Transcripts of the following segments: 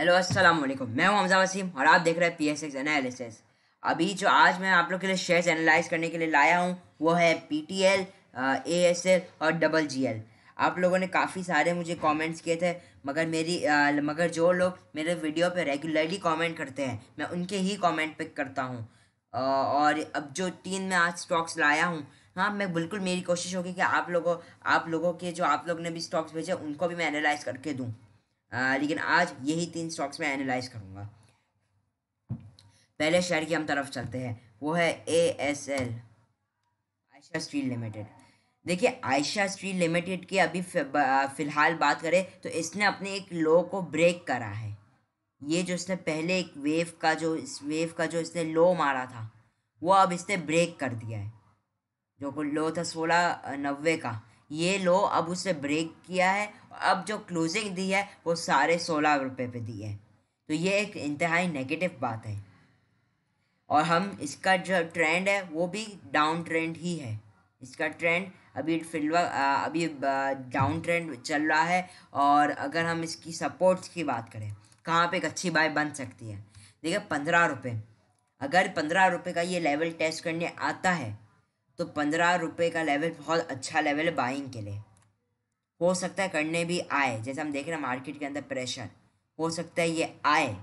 hello अस्सलाम वालेकुम मैं हूं हमजा वसीम और आप देख रहे हैं पी एस एक्स एनालिसिस अभी जो आज मैं आप लोग के लिए शेयर्स एनालाइज करने के लिए लाया हूं वो है P T L A S L और डबल जी एल आप लोगों ने काफ़ी सारे मुझे कमेंट्स किए थे मगर मेरी आ, मगर जो लोग मेरे वीडियो पे रेगुलरली कमेंट करते हैं मैं उनके ही कमेंट पिक करता हूँ और अब जो तीन मैं आज स्टॉक्स लाया हूँ हाँ मैं बिल्कुल मेरी कोशिश होगी कि आप लोगों आप लोगों के जो आप लोग ने भी स्टॉक्स भेजे उनको भी मैं एनालाइज करके दूँ आ, लेकिन आज यही तीन स्टॉक्स में एनालाइज करूँगा पहले शेयर की हम तरफ चलते हैं वो है A S L Aisha steel limited देखिए आयशा स्टील लिमिटेड की अभी फ़िलहाल बात करें तो इसने अपने एक लो को ब्रेक करा है ये जो इसने पहले एक वेव का जो इस वेव का जो इसने लो मारा था वो अब इसने ब्रेक कर दिया है जो लो था सोलह नब्बे का ये लो अब उसने ब्रेक किया है अब जो क्लोजिंग दी है वो साढ़े सोलह रुपये पे दी है तो ये एक इंतहाई नेगेटिव बात है और हम इसका जो ट्रेंड है वो भी डाउन ट्रेंड ही है इसका ट्रेंड अभी फिलवा अभी डाउन ट्रेंड चल रहा है और अगर हम इसकी सपोर्ट्स की बात करें कहाँ पे एक अच्छी बाय बन सकती है देखिए पंद्रह रुपये अगर पंद्रह रुपये का ये लेवल टेस्ट करने आता है तो पंद्रह रुपये का लेवल बहुत अच्छा लेवल है बाइंग के लिए हो सकता है करने भी आए जैसे हम देख रहे हैं मार्केट के अंदर प्रेशर हो सकता है ये आए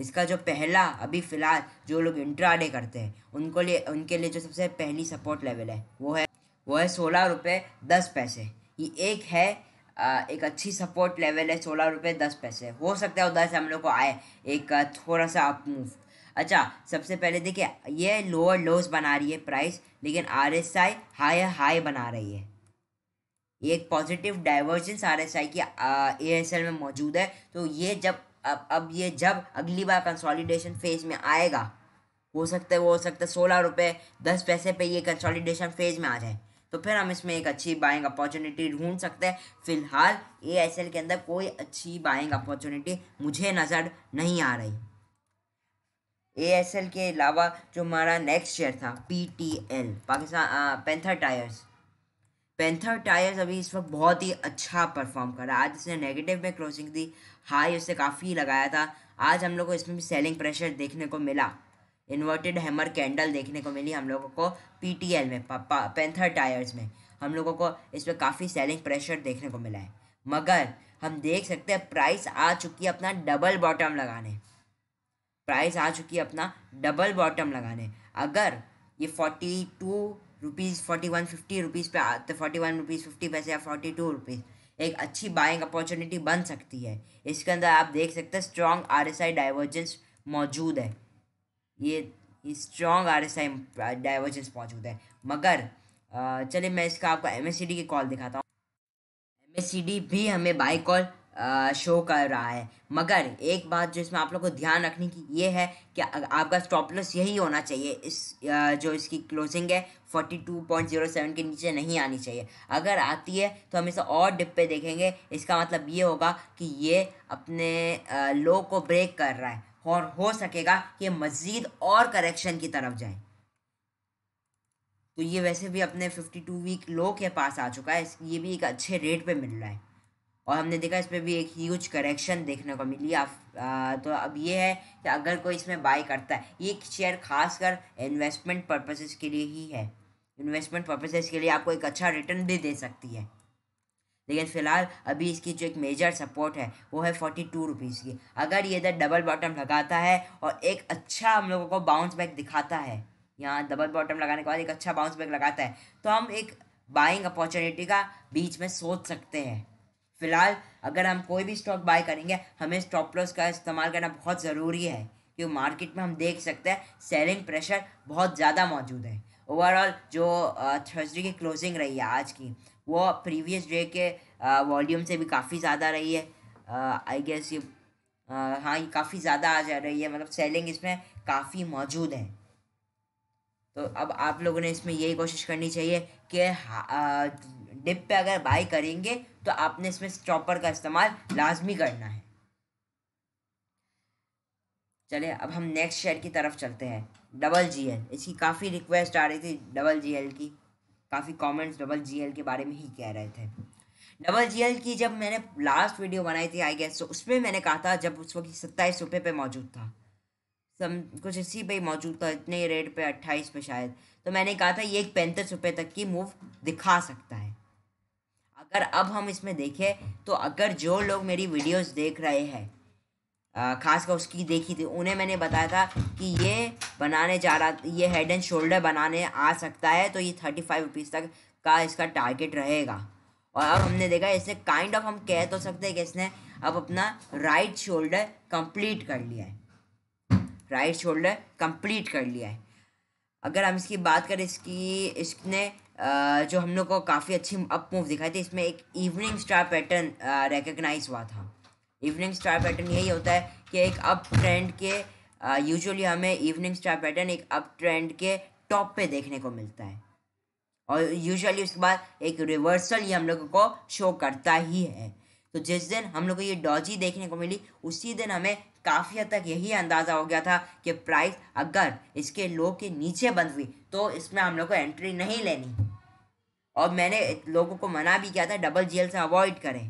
इसका जो पहला अभी फ़िलहाल जो लोग इंट्राडे करते हैं उनको लिए उनके लिए जो सबसे पहली सपोर्ट लेवल है वो है वो है सोलह रुपये दस पैसे ये एक है आ, एक अच्छी सपोर्ट लेवल है सोलह रुपये दस पैसे हो सकता है उधर से हम लोग को आए एक थोड़ा सा अप मूव अच्छा सबसे पहले देखिए ये लोअर लोस बना रही है प्राइस लेकिन R S I high high बना रही है ये एक positive divergence R S I की ए एस एल में मौजूद है तो ये जब अब अब ये जब अगली बार कंसोलिडेशन फेज में आएगा हो सकता है वो हो सकता है सोलह रुपये दस पैसे पे ये कंसोलिडेशन फेज में आ जाए तो फिर हम इसमें एक अच्छी बाइंग अपॉर्चुनिटी ढूंढ सकते हैं फिलहाल ए एस एल के अंदर कोई अच्छी बाइंग अपॉर्चुनिटी मुझे नज़र नहीं आ रही ए एस एल के अलावा जो हमारा नेक्स्ट शेयर था P T L Pakistan panther tyres panther tyres अभी इस वक्त बहुत ही अच्छा परफॉर्म कर रहा है आज इसने नेगेटिव में क्लोजिंग दी हाई उससे काफ़ी लगाया था आज हम लोग को इसमें भी सेलिंग प्रेशर देखने को मिला इन्वर्टेड हैमर कैंडल देखने को मिली हम लोगों को एल में पेंथर टायर्स में हम लोगों को इसमें काफ़ी सेलिंग प्रेशर देखने को मिला है मगर हम देख सकते हैं प्राइस आ चुकी है अपना डबल बॉटम लगाने प्राइस आ चुकी है अपना डबल बॉटम लगाने अगर ये forty two rupees forty one fifty rupees पे आते फोर्टी वन रुपीज़ फिफ्टी पैसे या फोर्टी टू रुपीज़ एक अच्छी बाइंग अपॉर्चुनिटी बन सकती है इसके अंदर आप देख सकते हैं strong R S I divergence मौजूद है ये strong R S I divergence मौजूद है मगर चलिए मैं इसका आपको एम एस सी डी की कॉल दिखाता हूँ एम एस सी डी भी हमें बाई कॉल शो कर रहा है मगर एक बात जो इसमें आप लोग को ध्यान रखने की ये है कि आपका स्टॉप लॉस यही होना चाहिए इस जो इसकी क्लोजिंग है 42.07 के नीचे नहीं आनी चाहिए अगर आती है तो हम इसे और डिप पे देखेंगे इसका मतलब ये होगा कि ये अपने लो को ब्रेक कर रहा है और हो सकेगा कि मज़ीद और करेक्शन की तरफ जाए तो ये वैसे भी अपने 52 वीक लो के पास आ चुका है ये भी एक अच्छे रेट पे मिल रहा है और हमने देखा इसमें भी एक ह्यूज करेक्शन देखने को मिली आप तो अब ये है कि अगर कोई इसमें बाई करता है ये शेयर खासकर इन्वेस्टमेंट पर्पसेस के लिए ही है इन्वेस्टमेंट पर्पसेस के लिए आपको एक अच्छा रिटर्न भी दे सकती है लेकिन फ़िलहाल अभी इसकी जो एक मेजर सपोर्ट है वो है फोर्टी टू रुपीज़ की अगर ये इधर डबल बॉटम लगाता है और एक अच्छा हम लोगों को बाउंस बैक दिखाता है यहाँ डबल बॉटम लगाने के बाद एक अच्छा बाउंस बैक लगाता है तो हम एक बाइंग अपॉर्चुनिटी का बीच में सोच सकते हैं फिलहाल अगर हम कोई भी स्टॉक बाय करेंगे हमें स्टॉप लॉस का इस्तेमाल करना बहुत ज़रूरी है क्योंकि मार्केट में हम देख सकते हैं सेलिंग प्रेशर बहुत ज़्यादा मौजूद है ओवरऑल जो थर्सडे की क्लोजिंग रही है आज की वो प्रीवियस डे के वॉल्यूम से भी काफ़ी ज़्यादा रही है आई गेस ये हाँ ये काफ़ी ज़्यादा आ जा रही है मतलब सेलिंग इसमें काफ़ी मौजूद है तो अब आप लोगों ने इसमें यही कोशिश करनी चाहिए कि डिप पे अगर बाई करेंगे तो आपने इसमें चॉपर का इस्तेमाल लाजमी करना है चले अब हम नेक्स्ट शेयर की तरफ चलते हैं डबल जी एल इसकी काफ़ी रिक्वेस्ट आ रही थी डबल जी एल की काफ़ी कमेंट्स डबल जी एल के बारे में ही कह रहे थे डबल जी एल की जब मैंने लास्ट वीडियो बनाई थी आई गेस तो उसमें मैंने कहा था जब उस वक्त सत्ताईस रुपये पे मौजूद था सम कुछ इसी पे मौजूद था इतने रेट पे अट्ठाईस पे शायद तो मैंने कहा था ये एक पैंतीस रुपये तक की मूव दिखा सकता है अगर अब हम इसमें देखें तो अगर जो लोग मेरी वीडियोस देख रहे हैं खासकर उसकी देखी थी उन्हें मैंने बताया था कि ये बनाने जा रहा ये हेड एंड शोल्डर बनाने आ सकता है तो ये थर्टी फाइव रुपीज़ तक का इसका टारगेट रहेगा और अब हमने देखा इसने काइंड ऑफ हम कह तो सकते हैं कि इसने अब अपना राइट शोल्डर कंप्लीट कर लिया है राइट शोल्डर कंप्लीट कर लिया है अगर हम इसकी बात करें इसकी इसने जो हम लोग को काफ़ी अच्छी अप मूव दिखाई थी इसमें एक इवनिंग स्टार पैटर्न रिकग्नाइज हुआ था इवनिंग स्टार पैटर्न यही होता है कि एक अप ट्रेंड के यूजुअली हमें इवनिंग स्टार पैटर्न एक अप ट्रेंड के टॉप पे देखने को मिलता है और यूजुअली उसके बाद एक रिवर्सल ये हम लोगों को शो करता ही है तो जिस दिन हम लोग को ये डॉजी देखने को मिली उसी दिन हमें काफ़ी हद तक यही अंदाज़ा हो गया था कि प्राइस अगर इसके लो के नीचे बंद हुई तो इसमें हम लोग को एंट्री नहीं लेनी और मैंने लोगों को मना भी किया था डबल जेल से अवॉइड करें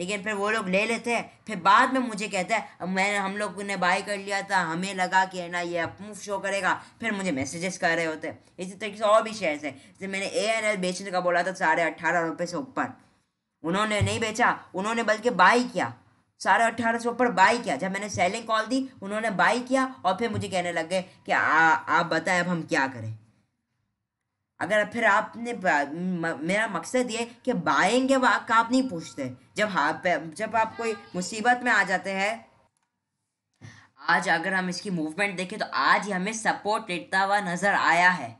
लेकिन फिर वो लोग ले लेते हैं फिर बाद में मुझे कहता है अब मैंने हम लोग ने बाय कर लिया था हमें लगा कि है ना ये अपमूव शो करेगा फिर मुझे मैसेजेस कर रहे होते हैं इसी तरीके से और भी शेयर्स हैं जैसे मैंने ए एन एल बेचने का बोला था साढ़े अट्ठारह रुपये से ऊपर उन्होंने नहीं बेचा उन्होंने बल्कि बाई किया साढ़े अट्ठारह से ऊपर बाई किया जब मैंने सेलिंग कॉल दी उन्होंने बाई किया और फिर मुझे कहने लग गए कि आ, आप बताएं अब हम क्या करें अगर फिर आपने मेरा मकसद ये कि बाएंगे वाक आप नहीं पूछते जब आप जब आप कोई मुसीबत में आ जाते हैं आज अगर हम इसकी मूवमेंट देखें तो आज ही हमें सपोर्ट लेता हुआ नज़र आया है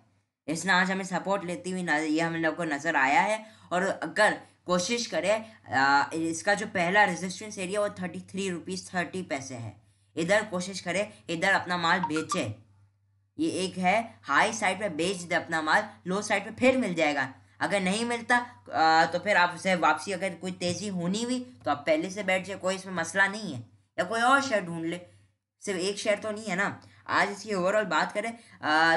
इसने आज हमें सपोर्ट लेती हुई ये हम लोग को नज़र आया है और अगर कोशिश करें इसका जो पहला रेजिस्टेंस एरिया वो थर्टी थ्री रुपीज़ थर्टी पैसे है इधर कोशिश करें इधर अपना माल बेचें ये एक है हाई साइड पे बेच दे अपना माल लो साइड पे फिर मिल जाएगा अगर नहीं मिलता तो फिर आप उसे वापसी अगर कोई तेज़ी होनी हुई तो आप पहले से बैठ जाए कोई इसमें मसला नहीं है या कोई और शेयर ढूंढ ले सिर्फ एक शेयर तो नहीं है ना आज इसकी ओवरऑल बात करें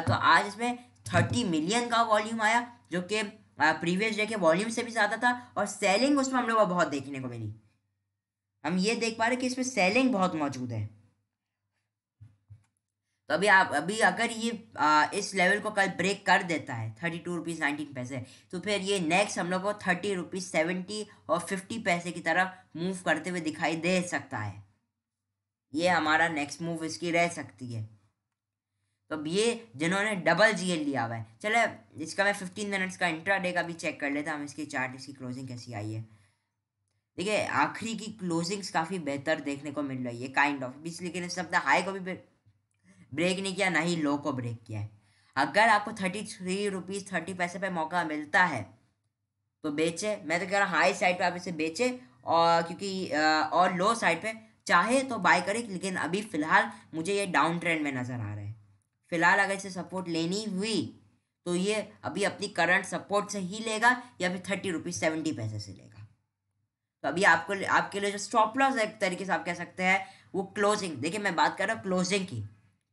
तो आज इसमें थर्टी मिलियन का वॉल्यूम आया जो कि प्रीवियस डे के वॉल्यूम से भी ज़्यादा था और सेलिंग उसमें हम लोग को बहुत देखने को मिली हम ये देख पा रहे कि इसमें सेलिंग बहुत मौजूद है तो अभी आप अभी अगर ये आ, इस लेवल को कल ब्रेक कर देता है थर्टी टू रुपीज़ नाइनटीन पैसे तो फिर ये नेक्स्ट हम लोग को थर्टी रुपीज़ सेवेंटी और फिफ्टी पैसे की तरफ मूव करते हुए दिखाई दे सकता है ये हमारा नेक्स्ट मूव इसकी रह सकती है तो अब ये जिन्होंने डबल जी लिया हुआ है चले इसका मैं फिफ्टीन मिनट्स का इंट्रा डे का भी चेक कर लेता हम इसकी चार्ट इसकी क्लोजिंग कैसी आई है देखिए आखिरी की क्लोजिंग्स काफ़ी बेहतर देखने को मिल रही है काइंड ऑफ बीस लेकिन इस हफ्ते हाई को भी ब्रेक नहीं किया ना ही लो को ब्रेक किया है अगर आपको थर्टी थ्री रुपीज़ थर्टी पैसे पे मौका मिलता है तो बेचे मैं तो कह रहा हूँ हाई साइड पे आप इसे बेचे और क्योंकि और लो साइड पे चाहे तो बाय करें लेकिन अभी फ़िलहाल मुझे ये डाउन ट्रेंड में नज़र आ रहा है फ़िलहाल अगर इसे सपोर्ट लेनी हुई तो ये अभी अपनी करंट सपोर्ट से ही लेगा या फिर थर्टी रुपीज़ सेवेंटी पैसे से लेगा तो अभी आपको आपके लिए जो स्टॉप लॉस एक तरीके से आप कह सकते हैं वो क्लोजिंग देखिए मैं बात कर रहा हूँ क्लोजिंग की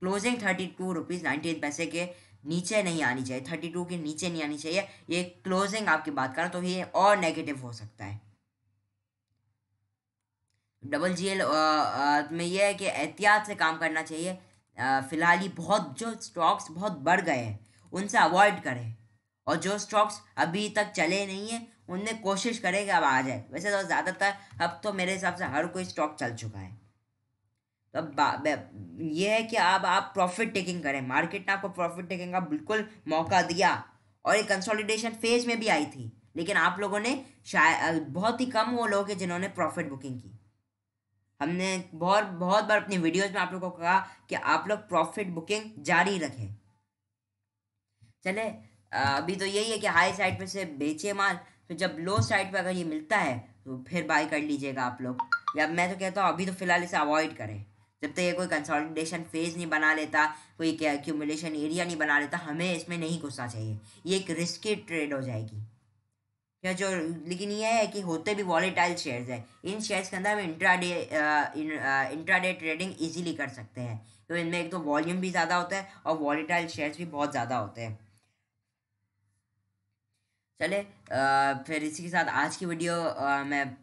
closing thirty two rupees ninety eight पैसे के नीचे नहीं आनी चाहिए थर्टी टू के नीचे नहीं आनी चाहिए ये क्लोजिंग आपकी बात करें तो ये और नेगेटिव हो सकता है डबल जी एल में यह है कि एहतियात से काम करना चाहिए फिलहाल ही बहुत जो स्टॉक्स बहुत बढ़ गए हैं उनसे अवॉइड करें और जो स्टॉक्स अभी तक चले नहीं हैं उनमें कोशिश करें कि अब आ जाए वैसे तो ज़्यादातर अब तो मेरे हिसाब से हर कोई स्टॉक चल चुका है अब ये है कि अब आप प्रॉफिट टेकिंग करें मार्केट ने आपको प्रॉफिट टेकिंग का बिल्कुल मौका दिया और ये कंसोलिडेशन फेज में भी आई थी लेकिन आप लोगों ने शायद बहुत ही कम वो लोग हैं जिन्होंने प्रॉफिट बुकिंग की हमने बहुत बहुत बार अपनी वीडियोस में आप लोगों को कहा कि आप लोग प्रॉफिट बुकिंग जारी रखें चले अभी तो यही है कि हाई साइड पर से बेचे माल फिर तो जब लो साइड पर अगर ये मिलता है तो फिर बाय कर लीजिएगा आप लोग या मैं तो कहता हूँ अभी तो फिलहाल इसे अवॉइड करें जब तक ये कोई कंसोलिडेशन फेज नहीं बना लेता कोई एक्यूमुलेशन एरिया नहीं बना लेता हमें इसमें नहीं घुसना चाहिए ये एक रिस्की ट्रेड हो जाएगी या जो लेकिन ये है कि होते भी वॉलेटाइल शेयर्स है इन शेयर्स के अंदर हम इंट्रा डे ट्रेडिंग ईजिली कर सकते हैं तो इनमें एक तो वॉल्यूम भी ज़्यादा होता है और वॉलेटाइल शेयर्स भी बहुत ज़्यादा होते हैं चले फिर इसी के साथ आज की वीडियो आ, मैं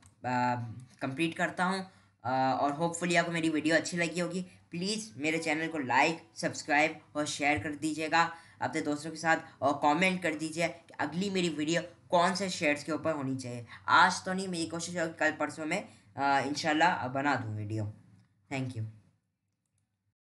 कंप्लीट करता हूँ और होपफुली आपको मेरी वीडियो अच्छी लगी होगी प्लीज़ मेरे चैनल को लाइक सब्सक्राइब और शेयर कर दीजिएगा अपने दोस्तों के साथ और कमेंट कर दीजिए कि अगली मेरी वीडियो कौन से शेयर्स के ऊपर होनी चाहिए आज तो नहीं मेरी कोशिश होगी कल परसों में इन बना दूँ वीडियो थैंक यू